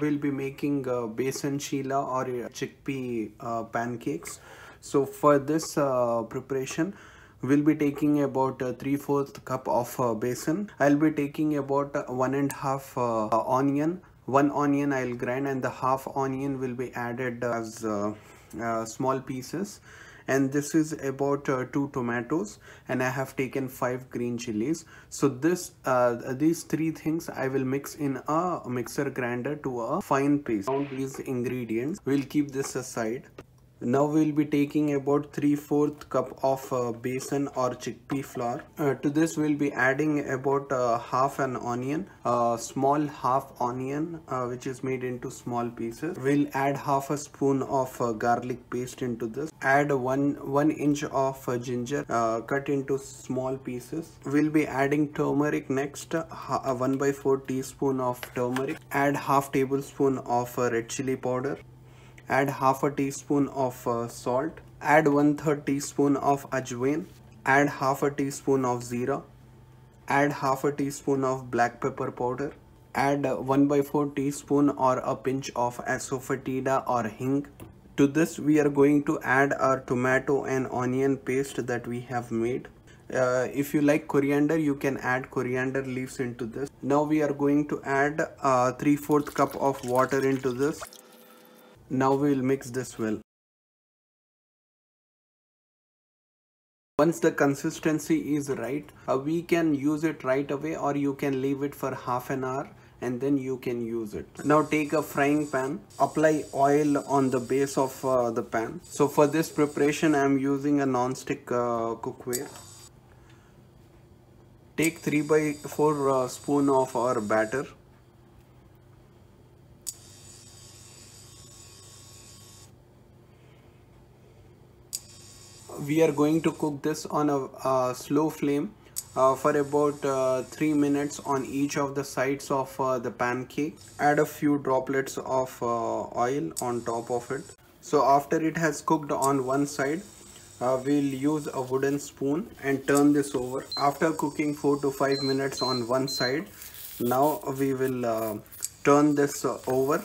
We'll be making uh, besan sheela or uh, chickpea uh, pancakes. So for this uh, preparation, we'll be taking about uh, 3 4th cup of uh, besan. I'll be taking about uh, one and half uh, onion. One onion I'll grind and the half onion will be added as uh, small pieces and this is about uh, two tomatoes and I have taken five green chilies so this uh, these three things I will mix in a mixer grinder to a fine paste. Count these ingredients we'll keep this aside now we'll be taking about 3 4th cup of uh, besan or chickpea flour uh, to this we'll be adding about uh, half an onion a uh, small half onion uh, which is made into small pieces we'll add half a spoon of uh, garlic paste into this add one one inch of ginger cut into small pieces we'll be adding turmeric next one by four teaspoon of turmeric add half tablespoon of red chili powder add half a teaspoon of uh, salt add one third teaspoon of ajwain add half a teaspoon of zira add half a teaspoon of black pepper powder add uh, 1 by 4 teaspoon or a pinch of asafoetida or hing to this we are going to add our tomato and onion paste that we have made uh, if you like coriander you can add coriander leaves into this now we are going to add uh, 3 4 cup of water into this now we will mix this well. Once the consistency is right, uh, we can use it right away or you can leave it for half an hour and then you can use it. Now take a frying pan, apply oil on the base of uh, the pan. So for this preparation, I'm using a non-stick uh, cookware. Take 3 by 4 uh, spoon of our batter we are going to cook this on a, a slow flame uh, for about uh, 3 minutes on each of the sides of uh, the pancake. Add a few droplets of uh, oil on top of it. So after it has cooked on one side, uh, we'll use a wooden spoon and turn this over. After cooking 4 to 5 minutes on one side, now we will uh, turn this over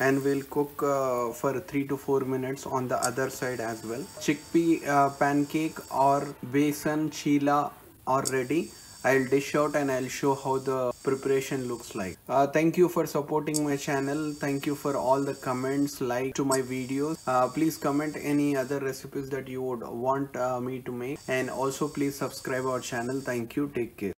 and we'll cook uh, for 3 to 4 minutes on the other side as well. Chickpea uh, pancake or besan chila are ready. I'll dish out and I'll show how the preparation looks like. Uh, thank you for supporting my channel. Thank you for all the comments, like to my videos. Uh, please comment any other recipes that you would want uh, me to make. And also please subscribe our channel. Thank you. Take care.